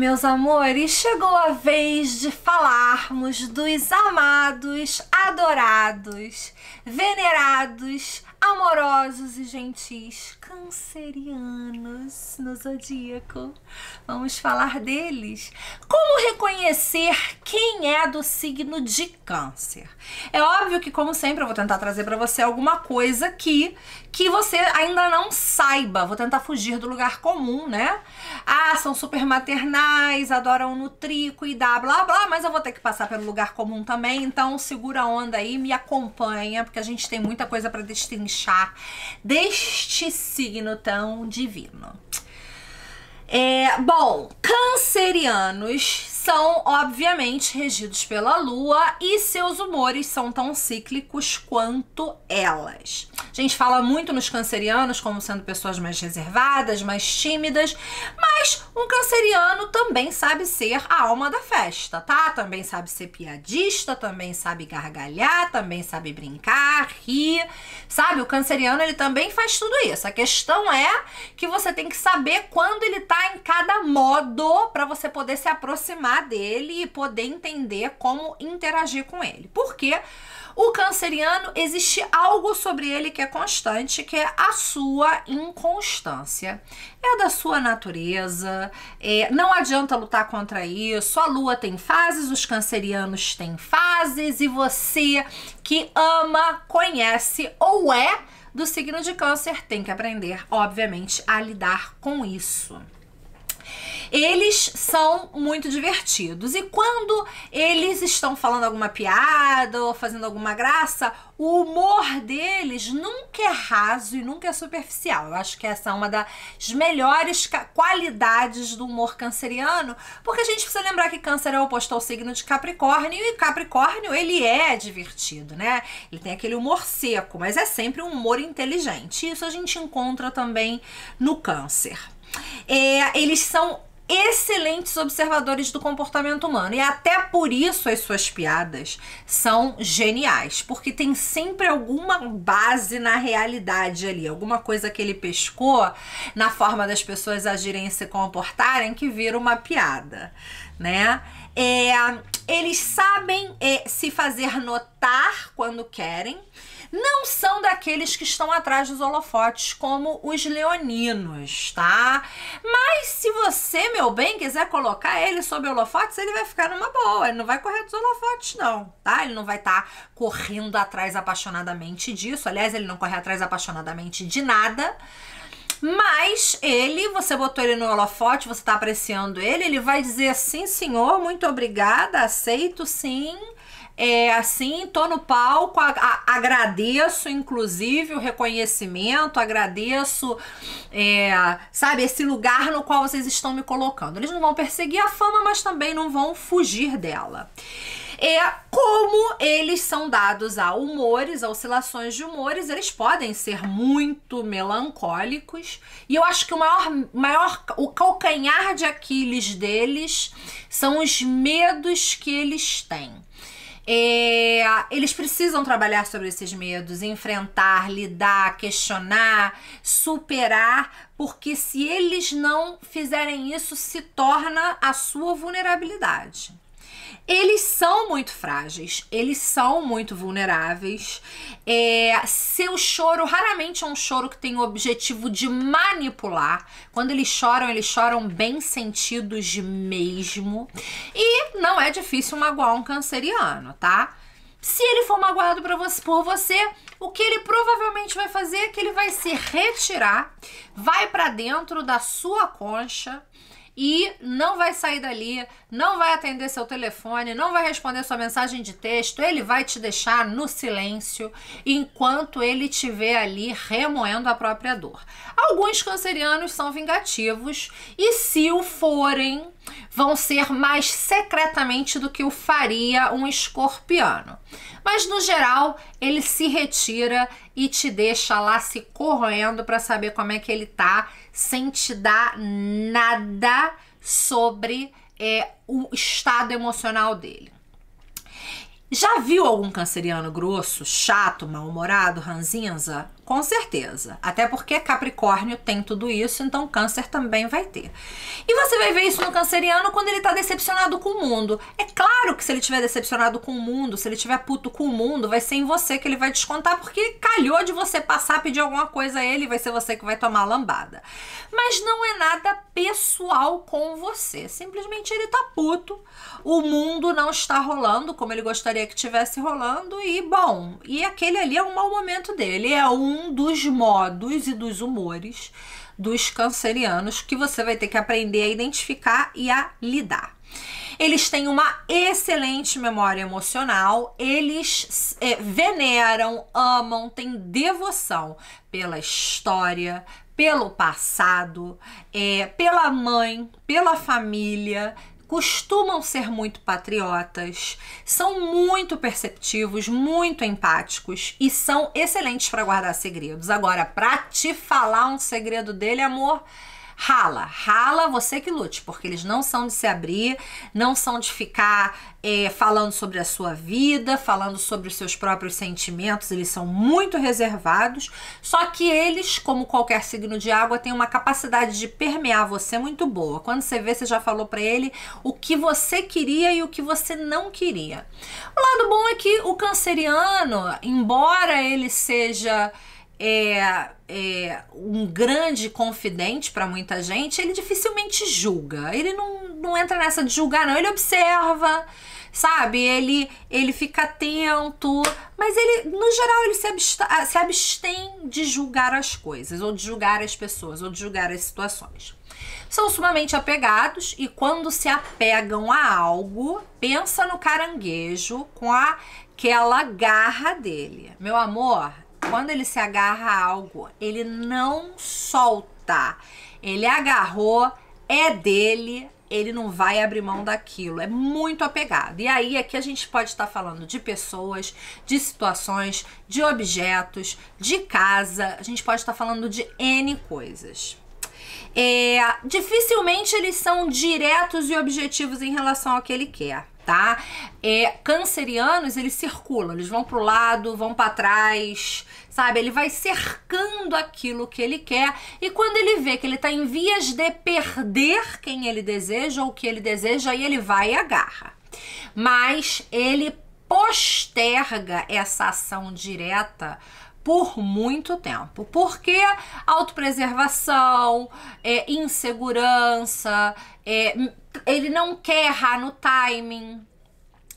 meus amores, chegou a vez de falarmos dos amados, adorados, venerados, amorosos e gentis cancerianos no zodíaco. Vamos falar deles. Como reconhecer quem é do signo de câncer? É óbvio que, como sempre, eu vou tentar trazer para você alguma coisa aqui que você ainda não saiba. Vou tentar fugir do lugar comum, né? Ah, são super maternais, adoram nutrir, cuidar, blá blá, mas eu vou ter que passar pelo lugar comum também. Então, segura a onda aí, me acompanha, porque a gente tem muita coisa para destrinchar deste signo signo tão divino. É, bom, cancerianos são obviamente regidos pela lua e seus humores são tão cíclicos quanto elas gente fala muito nos cancerianos como sendo pessoas mais reservadas, mais tímidas, mas um canceriano também sabe ser a alma da festa, tá? Também sabe ser piadista, também sabe gargalhar, também sabe brincar, rir, sabe? O canceriano ele também faz tudo isso. A questão é que você tem que saber quando ele tá em cada modo para você poder se aproximar dele e poder entender como interagir com ele. Porque o canceriano existe algo sobre ele que é constante, que é a sua inconstância. É da sua natureza, é, não adianta lutar contra isso. A lua tem fases, os cancerianos têm fases, e você que ama, conhece ou é do signo de Câncer tem que aprender, obviamente, a lidar com isso eles são muito divertidos. E quando eles estão falando alguma piada ou fazendo alguma graça, o humor deles nunca é raso e nunca é superficial. Eu acho que essa é uma das melhores qualidades do humor canceriano, porque a gente precisa lembrar que câncer é oposto ao signo de Capricórnio e Capricórnio ele é divertido, né? Ele tem aquele humor seco, mas é sempre um humor inteligente. Isso a gente encontra também no câncer. É, eles são excelentes observadores do comportamento humano. E até por isso as suas piadas são geniais, porque tem sempre alguma base na realidade ali, alguma coisa que ele pescou na forma das pessoas agirem e se comportarem que vira uma piada, né? É, eles sabem é, se fazer notar quando querem não são daqueles que estão atrás dos holofotes, como os leoninos, tá? Mas se você, meu bem, quiser colocar ele sob holofotes, ele vai ficar numa boa, ele não vai correr dos holofotes, não, tá? Ele não vai estar tá correndo atrás apaixonadamente disso. Aliás, ele não corre atrás apaixonadamente de nada. Mas ele, você botou ele no holofote, você está apreciando ele, ele vai dizer sim, senhor, muito obrigada, aceito sim é, assim, tô no palco, a, a, agradeço inclusive o reconhecimento, agradeço, é, sabe, esse lugar no qual vocês estão me colocando. Eles não vão perseguir a fama, mas também não vão fugir dela é como eles são dados a humores, a oscilações de humores, eles podem ser muito melancólicos. E eu acho que o maior, maior o calcanhar de Aquiles deles são os medos que eles têm. É, eles precisam trabalhar sobre esses medos, enfrentar, lidar, questionar, superar, porque se eles não fizerem isso, se torna a sua vulnerabilidade. Eles são muito frágeis, eles são muito vulneráveis. É, seu choro raramente é um choro que tem o objetivo de manipular. Quando eles choram, eles choram bem sentidos mesmo. E não é difícil magoar um canceriano, tá? Se ele for magoado você, por você, o que ele provavelmente vai fazer é que ele vai se retirar, vai para dentro da sua concha e não vai sair dali, não vai atender seu telefone, não vai responder sua mensagem de texto, ele vai te deixar no silêncio enquanto ele estiver ali remoendo a própria dor. Alguns cancerianos são vingativos e se o forem, vão ser mais secretamente do que o faria um escorpiano. Mas no geral, ele se retira e te deixa lá se corroendo para saber como é que ele tá, sem te dar nada sobre é, o estado emocional dele. Já viu algum canceriano grosso, chato, mal-humorado, ranzinza? Com certeza. Até porque Capricórnio tem tudo isso, então Câncer também vai ter. E você vai ver isso no canceriano quando ele está decepcionado com o mundo. É claro que se ele tiver decepcionado com o mundo, se ele tiver puto com o mundo, vai ser em você que ele vai descontar, porque calhou de você passar, pedir alguma coisa a ele, vai ser você que vai tomar a lambada. Mas não é nada pessoal com você. Simplesmente ele tá puto, o mundo não está rolando como ele gostaria que tivesse rolando, e bom, e aquele ali é um mau momento dele. É um um dos modos e dos humores dos cancerianos que você vai ter que aprender a identificar e a lidar. Eles têm uma excelente memória emocional, eles é, veneram, amam, têm devoção pela história, pelo passado, é, pela mãe, pela família, costumam ser muito patriotas, são muito perceptivos, muito empáticos e são excelentes para guardar segredos. Agora, para te falar um segredo dele, amor, rala, rala você que lute, porque eles não são de se abrir, não são de ficar é, falando sobre a sua vida, falando sobre os seus próprios sentimentos, eles são muito reservados. Só que eles, como qualquer signo de água, têm uma capacidade de permear você muito boa. Quando você vê, você já falou para ele o que você queria e o que você não queria. O lado bom é que o canceriano, embora ele seja é, é, um grande confidente para muita gente, ele dificilmente julga. Ele não, não entra nessa de julgar, não. Ele observa, sabe? Ele, ele fica atento, mas ele, no geral, ele se, ah, se abstém de julgar as coisas, ou de julgar as pessoas, ou de julgar as situações. São sumamente apegados e quando se apegam a algo, pensa no caranguejo com aquela garra dele. Meu amor, quando ele se agarra a algo, ele não solta. Ele agarrou, é dele, ele não vai abrir mão daquilo. É muito apegado. E aí, aqui a gente pode estar falando de pessoas, de situações, de objetos, de casa. A gente pode estar falando de N coisas. É, dificilmente eles são diretos e objetivos em relação ao que ele quer tá? É, cancerianos, eles circulam, eles vão pro lado, vão para trás, sabe? Ele vai cercando aquilo que ele quer e quando ele vê que ele tá em vias de perder quem ele deseja ou o que ele deseja, aí ele vai e agarra. Mas ele posterga essa ação direta por muito tempo. Porque autopreservação, é, insegurança, é, ele não quer errar no timing.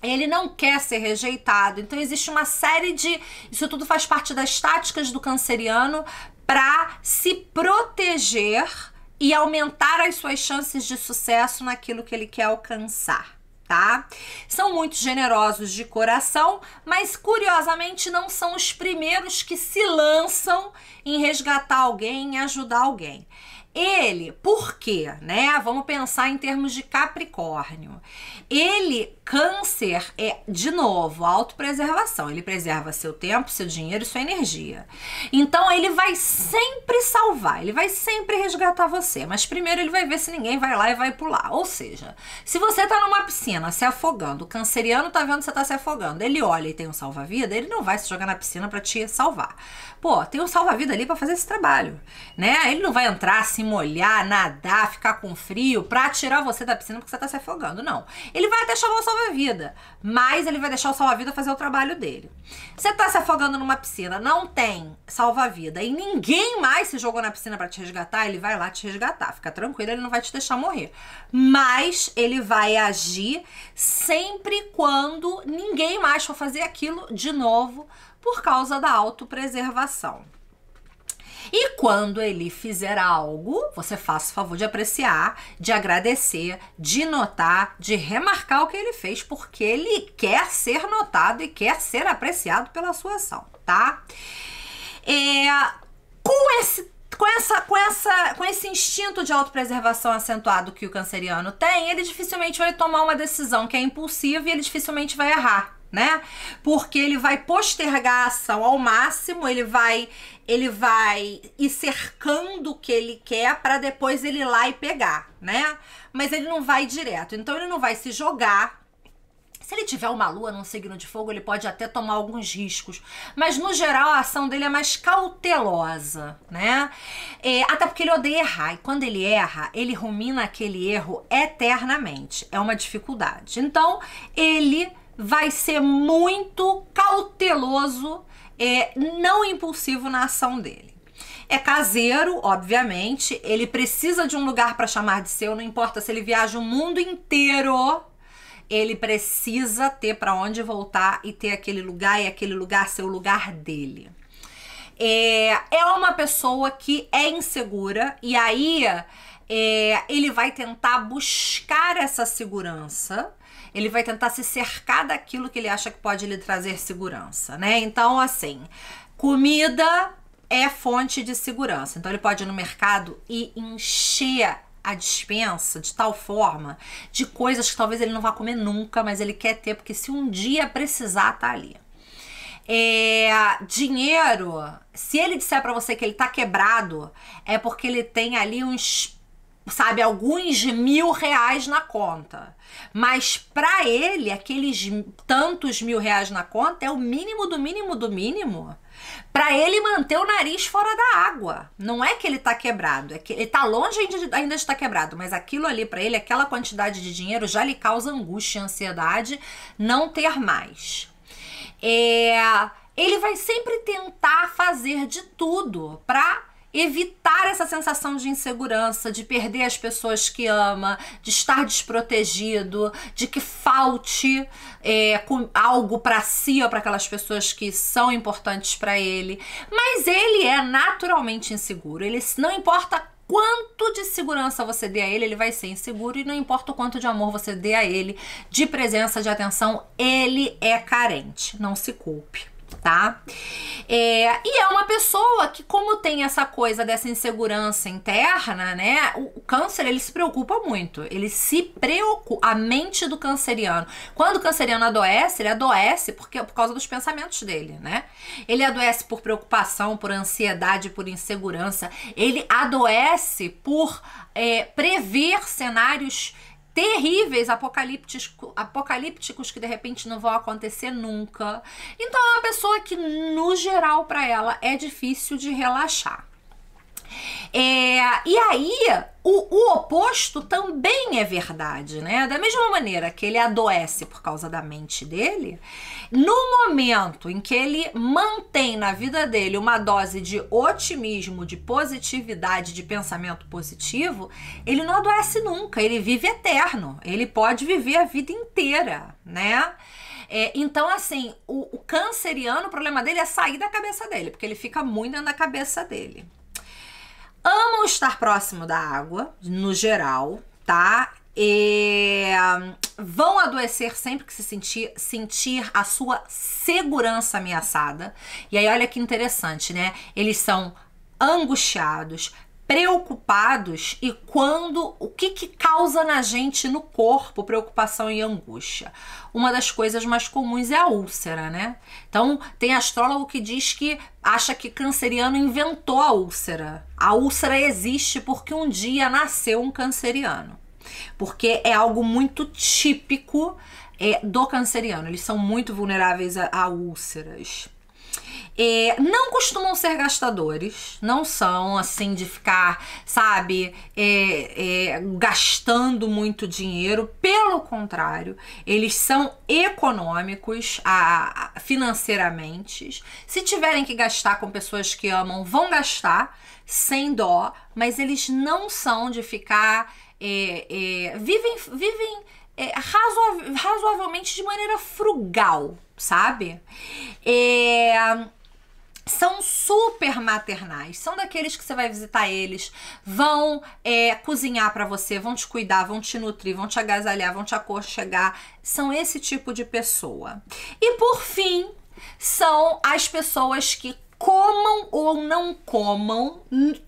Ele não quer ser rejeitado. Então existe uma série de. Isso tudo faz parte das táticas do canceriano para se proteger e aumentar as suas chances de sucesso naquilo que ele quer alcançar tá? São muito generosos de coração, mas curiosamente não são os primeiros que se lançam em resgatar alguém, em ajudar alguém. Ele, por quê, né? Vamos pensar em termos de Capricórnio. Ele Câncer é, de novo, autopreservação. Ele preserva seu tempo, seu dinheiro e sua energia. Então ele vai sempre salvar, ele vai sempre resgatar você. Mas primeiro ele vai ver se ninguém vai lá e vai pular. Ou seja, se você tá numa piscina se afogando, o canceriano tá vendo que você tá se afogando, ele olha e tem um salva-vida, ele não vai se jogar na piscina para te salvar. Pô, tem um salva-vida ali para fazer esse trabalho, né? Ele não vai entrar, se molhar, nadar, ficar com frio pra tirar você da piscina porque você tá se afogando, não. Ele vai até chamar o salva-vida, mas ele vai deixar o salva-vida fazer o trabalho dele. Você tá se afogando numa piscina, não tem salva-vida e ninguém mais se jogou na piscina para te resgatar, ele vai lá te resgatar. Fica tranquilo, ele não vai te deixar morrer. Mas ele vai agir sempre quando ninguém mais for fazer aquilo de novo por causa da autopreservação. E quando ele fizer algo, você faça o favor de apreciar, de agradecer, de notar, de remarcar o que ele fez, porque ele quer ser notado e quer ser apreciado pela sua ação, tá? É, com esse com, essa, com, essa, com esse instinto de autopreservação acentuado que o canceriano tem, ele dificilmente vai tomar uma decisão que é impulsiva e ele dificilmente vai errar né? Porque ele vai postergar a ação ao máximo, ele vai ele vai ir cercando o que ele quer para depois ele ir lá e pegar, né? Mas ele não vai direto. Então ele não vai se jogar se ele tiver uma lua num signo de fogo, ele pode até tomar alguns riscos. Mas, no geral, a ação dele é mais cautelosa, né? É, até porque ele odeia errar. E quando ele erra, ele rumina aquele erro eternamente. É uma dificuldade. Então, ele vai ser muito cauteloso, é, não impulsivo na ação dele. É caseiro, obviamente, ele precisa de um lugar para chamar de seu, não importa se ele viaja o mundo inteiro, ele precisa ter para onde voltar e ter aquele lugar e aquele lugar ser o lugar dele. É, é uma pessoa que é insegura e aí é, ele vai tentar buscar essa segurança ele vai tentar se cercar daquilo que ele acha que pode lhe trazer segurança, né? Então, assim, comida é fonte de segurança. Então, ele pode ir no mercado e encher a dispensa de tal forma de coisas que talvez ele não vá comer nunca, mas ele quer ter, porque se um dia precisar, tá ali. É, dinheiro, se ele disser para você que ele tá quebrado, é porque ele tem ali um espírito sabe, alguns mil reais na conta. Mas para ele, aqueles tantos mil reais na conta é o mínimo do mínimo do mínimo para ele manter o nariz fora da água. Não é que ele tá quebrado, é que ele tá longe ainda de estar tá quebrado, mas aquilo ali para ele, aquela quantidade de dinheiro já lhe causa angústia, ansiedade, não ter mais. É, ele vai sempre tentar fazer de tudo para evitar essa sensação de insegurança, de perder as pessoas que ama, de estar desprotegido, de que falte é, com algo para si ou para aquelas pessoas que são importantes para ele. Mas ele é naturalmente inseguro. Ele não importa quanto de segurança você dê a ele, ele vai ser inseguro e não importa o quanto de amor você dê a ele, de presença, de atenção, ele é carente. Não se culpe tá? É, e é uma pessoa que, como tem essa coisa dessa insegurança interna, né? O, o, câncer ele se preocupa muito. Ele se preocupa. A mente do canceriano. Quando o canceriano adoece, ele adoece porque, por causa dos pensamentos dele, né? Ele adoece por preocupação, por ansiedade, por insegurança. Ele adoece por é, prever cenários terríveis, apocalípticos, apocalípticos que de repente não vão acontecer nunca. Então é uma pessoa que no geral para ela é difícil de relaxar. É, e aí, o, o, oposto também é verdade, né? Da mesma maneira que ele adoece por causa da mente dele, no momento em que ele mantém na vida dele uma dose de otimismo, de positividade, de pensamento positivo, ele não adoece nunca, ele vive eterno, ele pode viver a vida inteira, né? É, então, assim, o, o canceriano, o problema dele é sair da cabeça dele, porque ele fica muito na cabeça dele amam estar próximo da água, no geral, tá? E hum, vão adoecer sempre que se sentir, sentir a sua segurança ameaçada. E aí, olha que interessante, né? Eles são angustiados, preocupados e quando o que, que causa na gente no corpo preocupação e angústia. Uma das coisas mais comuns é a úlcera, né? Então, tem astrólogo que diz que acha que canceriano inventou a úlcera. A úlcera existe porque um dia nasceu um canceriano. Porque é algo muito típico é, do canceriano. Eles são muito vulneráveis a, a úlceras. É, não costumam ser gastadores, não são assim de ficar, sabe, é, é, gastando muito dinheiro. Pelo contrário, eles são econômicos a, a, financeiramente. Se tiverem que gastar com pessoas que amam, vão gastar sem dó, mas eles não são de ficar. É, é, vivem vivem é, razoavelmente de maneira frugal, sabe? É são super maternais, são daqueles que você vai visitar eles, vão é, cozinhar para você, vão te cuidar, vão te nutrir, vão te agasalhar, vão te aconchegar, são esse tipo de pessoa. E por fim, são as pessoas que comam ou não comam,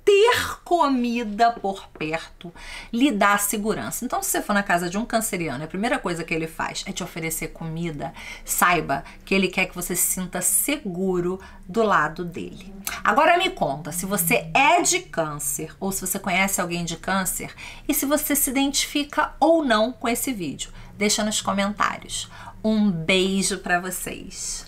ter comida por perto lhe dá segurança. Então, se você for na casa de um canceriano, a primeira coisa que ele faz é te oferecer comida, saiba que ele quer que você se sinta seguro do lado dele. Agora me conta, se você é de câncer ou se você conhece alguém de câncer e se você se identifica ou não com esse vídeo. Deixa nos comentários. Um beijo para vocês.